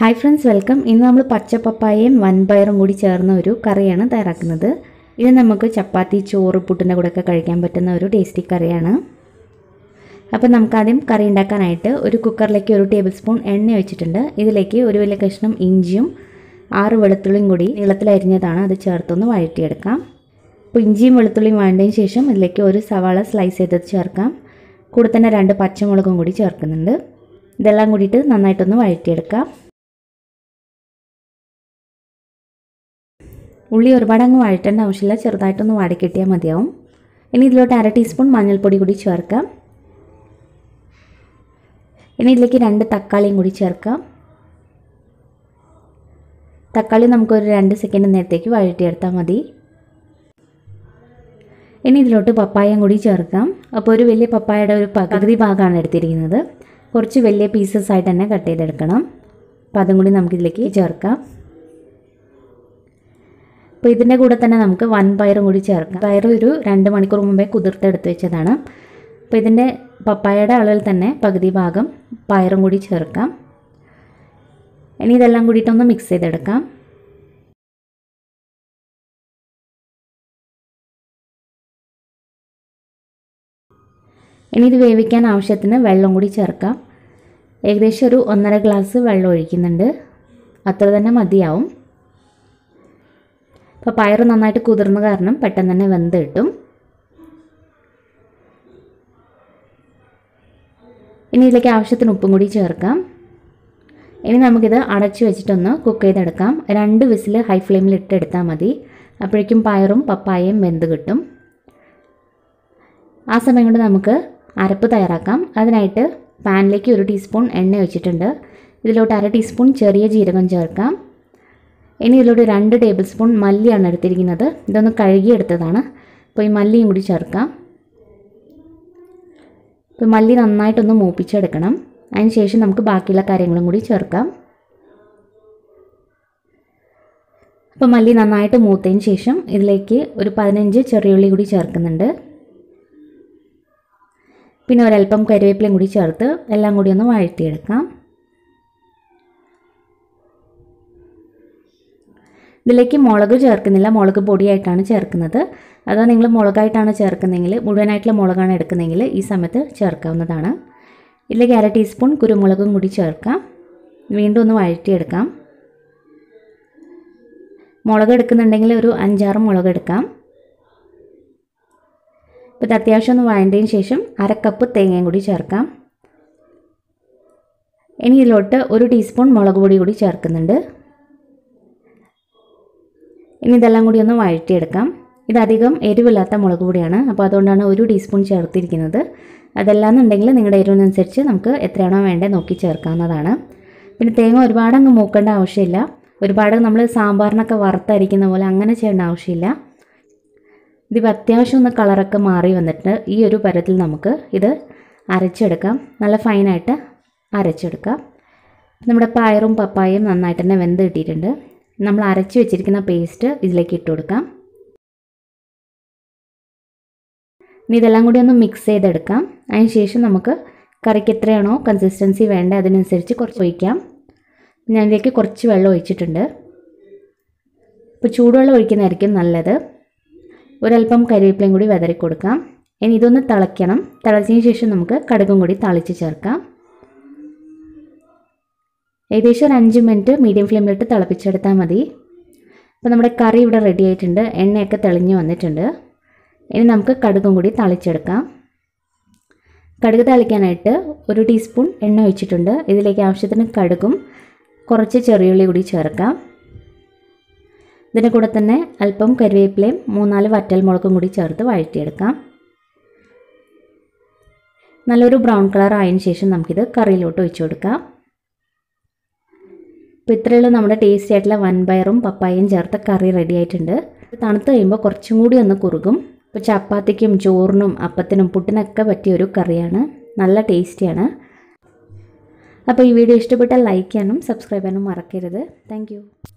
hi friends welcome ഇന്ന് നമ്മൾ പച്ചപ്പപ്പായയും വൻപയറും കൂടി ചേർന്ന ഒരു കറിയാണ് തയ്യാറാക്കുന്നത് ഇത് നമുക്ക് ചപ്പാത്തി ചോറ് പുട്ടിൻ്റെ കൂടെയൊക്കെ കഴിക്കാൻ പറ്റുന്ന ഒരു ടേസ്റ്റി കറിയാണ് അപ്പോൾ നമുക്കാദ്യം കറി ഉണ്ടാക്കാനായിട്ട് ഒരു കുക്കറിലേക്ക് ഒരു ടേബിൾ സ്പൂൺ എണ്ണ വെച്ചിട്ടുണ്ട് ഇതിലേക്ക് ഒരു വലിയ കഷ്ണം ഇഞ്ചിയും ആറ് വെളുത്തുള്ളിയും കൂടി നീളത്തിൽ അരിഞ്ഞതാണ് അത് ചേർത്തൊന്ന് വഴറ്റിയെടുക്കാം അപ്പോൾ ഇഞ്ചിയും വെളുത്തുള്ളിയും വഴണ്ടതിന് ശേഷം ഇതിലേക്ക് ഒരു സവാള സ്ലൈസ് ചെയ്തത് ചേർക്കാം കൂടെ തന്നെ രണ്ട് പച്ചമുളകും കൂടി ചേർക്കുന്നുണ്ട് ഇതെല്ലാം കൂടിയിട്ട് നന്നായിട്ടൊന്ന് വഴറ്റിയെടുക്കാം ഉള്ളി ഒരുപാട് അങ്ങ് വഴറ്റേണ്ട ആവശ്യമില്ല ചെറുതായിട്ടൊന്ന് വാടിക്കിട്ടിയാൽ മതിയാവും ഇനി ഇതിലോട്ട് അര ടീസ്പൂൺ മഞ്ഞൾപ്പൊടി കൂടി ചേർക്കാം ഇനി ഇതിലേക്ക് രണ്ട് തക്കാളിയും കൂടി ചേർക്കാം തക്കാളി നമുക്കൊരു രണ്ട് സെക്കൻഡ് നേരത്തേക്ക് വഴറ്റിയെടുത്താൽ മതി ഇനി ഇതിലോട്ട് പപ്പായം കൂടി ചേർക്കാം അപ്പോൾ ഒരു വലിയ പപ്പായയുടെ ഒരു പകുതി ഭാഗമാണ് എടുത്തിരിക്കുന്നത് കുറച്ച് വലിയ പീസസ് ആയിട്ട് തന്നെ കട്ട് ചെയ്തെടുക്കണം അപ്പോൾ അതും കൂടി നമുക്കിതിലേക്ക് ചേർക്കാം അപ്പോൾ ഇതിൻ്റെ കൂടെ തന്നെ നമുക്ക് വൻ പയറും കൂടി ചേർക്കാം പയർ ഒരു രണ്ട് മണിക്കൂർ മുമ്പേ കുതിർത്തെടുത്ത് വെച്ചതാണ് അപ്പോൾ ഇതിൻ്റെ പപ്പായയുടെ അളവിൽ തന്നെ പകുതി ഭാഗം പയറും കൂടി ചേർക്കാം ഇനി ഇതെല്ലാം കൂടിയിട്ടൊന്ന് മിക്സ് ചെയ്തെടുക്കാം ഇനി ഇത് വേവിക്കാൻ ആവശ്യത്തിന് വെള്ളം കൂടി ചേർക്കാം ഏകദേശം ഒരു ഒന്നര ഗ്ലാസ് വെള്ളം ഒഴിക്കുന്നുണ്ട് അത്ര തന്നെ മതിയാവും അപ്പോൾ പയർ നന്നായിട്ട് കുതിർന്ന കാരണം പെട്ടെന്ന് തന്നെ വെന്ത് കിട്ടും ഇനി ഇതിലേക്ക് ആവശ്യത്തിന് ഉപ്പും കൂടി ചേർക്കാം ഇനി നമുക്കിത് അടച്ചു വെച്ചിട്ടൊന്ന് കുക്ക് ചെയ്തെടുക്കാം രണ്ട് വിസിൽ ഹൈ ഫ്ലെയിമിൽ ഇട്ടെടുത്താൽ മതി അപ്പോഴേക്കും പയറും പപ്പായയും വെന്ത് കിട്ടും ആ സമയം കൊണ്ട് നമുക്ക് അരപ്പ് തയ്യാറാക്കാം അതിനായിട്ട് പാനിലേക്ക് ഒരു ടീസ്പൂൺ എണ്ണ ഒഴിച്ചിട്ടുണ്ട് ഇതിലോട്ട് അര ടീസ്പൂൺ ചെറിയ ജീരകം ചേർക്കാം ഇനി ഇതിലൂടെ രണ്ട് ടേബിൾ സ്പൂൺ മല്ലിയാണ് എടുത്തിരിക്കുന്നത് ഇതൊന്ന് കഴുകിയെടുത്തതാണ് അപ്പോൾ ഈ മല്ലിയും കൂടി ചേർക്കാം ഇപ്പോൾ മല്ലി നന്നായിട്ടൊന്ന് മൂപ്പിച്ചെടുക്കണം അതിന് ശേഷം നമുക്ക് ബാക്കിയുള്ള കാര്യങ്ങളും കൂടി ചേർക്കാം അപ്പോൾ മല്ലി നന്നായിട്ട് മൂത്തതിന് ശേഷം ഇതിലേക്ക് ഒരു പതിനഞ്ച് ചെറിയുള്ളി കൂടി ചേർക്കുന്നുണ്ട് പിന്നെ ഒരല്പം കരിവേപ്പിലയും കൂടി ചേർത്ത് എല്ലാം കൂടി ഒന്ന് വഴറ്റിയെടുക്കാം ഇതിലേക്ക് മുളക് ചേർക്കുന്നില്ല മുളക് പൊടിയായിട്ടാണ് ചേർക്കുന്നത് അതോ നിങ്ങൾ മുളകായിട്ടാണ് ചേർക്കുന്നതെങ്കിൽ മുഴുവനായിട്ടുള്ള മുളകാണ് എടുക്കുന്നതെങ്കിൽ ഈ സമയത്ത് ചേർക്കാവുന്നതാണ് ഇതിലേക്ക് അര ടീസ്പൂൺ കുരുമുളകും കൂടി ചേർക്കാം വീണ്ടും ഒന്ന് വഴറ്റിയെടുക്കാം മുളക് എടുക്കുന്നുണ്ടെങ്കിൽ ഒരു അഞ്ചാറ് മുളക് എടുക്കാം ഇപ്പോൾ ഇത് അത്യാവശ്യം ഒന്ന് വഴണ്ടതിന് ശേഷം അര കപ്പ് തേങ്ങയും കൂടി ചേർക്കാം ഇനി ഇതിലോട്ട് ഒരു ടീസ്പൂൺ മുളക് പൊടി കൂടി ചേർക്കുന്നുണ്ട് ഇനി ഇതെല്ലാം കൂടി ഒന്ന് വഴറ്റിയെടുക്കാം ഇതധികം എരിവില്ലാത്ത മുളക് പൊടിയാണ് അപ്പോൾ അതുകൊണ്ടാണ് ഒരു ടീസ്പൂൺ ചേർത്തിരിക്കുന്നത് അതല്ലാന്നുണ്ടെങ്കിൽ നിങ്ങളുടെ എരിവിനനുസരിച്ച് നമുക്ക് എത്രയാണോ വേണ്ടത് നോക്കി ചേർക്കാവുന്നതാണ് പിന്നെ തേങ്ങ ഒരുപാട് അങ്ങ് മൂക്കേണ്ട ആവശ്യമില്ല ഒരുപാട് നമ്മൾ സാമ്പാറിനൊക്കെ വറുത്തരിക്കുന്ന പോലെ അങ്ങനെ ചെയ്യേണ്ട ആവശ്യമില്ല ഇത് അത്യാവശ്യം ഒന്ന് കളറൊക്കെ മാറി വന്നിട്ട് ഈ ഒരു പരത്തിൽ നമുക്ക് ഇത് അരച്ചെടുക്കാം നല്ല ഫൈനായിട്ട് അരച്ചെടുക്കാം നമ്മുടെ പയറും പപ്പായയും നന്നായിട്ട് തന്നെ വെന്ത് കിട്ടിയിട്ടുണ്ട് നമ്മൾ അരച്ചു വെച്ചിരിക്കുന്ന പേസ്റ്റ് ഇതിലേക്ക് ഇട്ട് കൊടുക്കാം ഇനി ഇതെല്ലാം കൂടി ഒന്ന് മിക്സ് ചെയ്തെടുക്കാം അതിന് ശേഷം നമുക്ക് കറിക്ക് എത്രയാണോ കൺസിസ്റ്റൻസി വേണ്ട അതിനനുസരിച്ച് കുറച്ച് ഒഴിക്കാം ഞാൻ ഇതിലേക്ക് കുറച്ച് വെള്ളം ഒഴിച്ചിട്ടുണ്ട് ഇപ്പോൾ ചൂടുവെള്ളം ഒഴിക്കുന്നതായിരിക്കും നല്ലത് ഒരല്പം കരിവേപ്പിലയും കൂടി വിതറി കൊടുക്കാം ഇനി ഇതൊന്ന് തിളയ്ക്കണം തിളച്ചതിന് ശേഷം നമുക്ക് കടുകും കൂടി തളിച്ച് ചേർക്കാം ഏകദേശം ഒരു അഞ്ച് മിനിറ്റ് മീഡിയം ഫ്ലെയിമിലിട്ട് തിളപ്പിച്ചെടുത്താൽ മതി അപ്പോൾ നമ്മുടെ കറി ഇവിടെ റെഡി ആയിട്ടുണ്ട് എണ്ണയൊക്കെ തെളിഞ്ഞ് വന്നിട്ടുണ്ട് ഇനി നമുക്ക് കടുകും കൂടി തളിച്ചെടുക്കാം കടുക് തളിക്കാനായിട്ട് ഒരു ടീസ്പൂൺ എണ്ണ ഒഴിച്ചിട്ടുണ്ട് ഇതിലേക്ക് ആവശ്യത്തിന് കടുകും കുറച്ച് ചെറിയുള്ളി കൂടി ചേർക്കാം ഇതിൻ്റെ കൂടെ തന്നെ അല്പം കരുവേപ്പിലയും മൂന്നാല് വറ്റൽ മുളകും കൂടി ചേർത്ത് വഴറ്റിയെടുക്കാം നല്ലൊരു ബ്രൗൺ കളർ ആയതിനു ശേഷം നമുക്കിത് കറിയിലോട്ട് ഒഴിച്ചു കൊടുക്കാം അപ്പോൾ ഇത്രയുള്ള നമ്മുടെ ടേസ്റ്റി ആയിട്ടുള്ള വൻപയറും പപ്പായയും ചേർത്ത കറി റെഡി ആയിട്ടുണ്ട് തണുത്ത് കഴിയുമ്പോൾ കുറച്ചും കൂടി ഒന്ന് കുറുകും ഇപ്പോൾ ചപ്പാത്തിക്കും ചോറിനും അപ്പത്തിനും പുട്ടിനൊക്കെ പറ്റിയ ഒരു കറിയാണ് നല്ല ടേസ്റ്റിയാണ് അപ്പോൾ ഈ വീഡിയോ ഇഷ്ടപ്പെട്ടാൽ ലൈക്ക് ചെയ്യാനും സബ്സ്ക്രൈബ് ചെയ്യാനും മറക്കരുത് താങ്ക്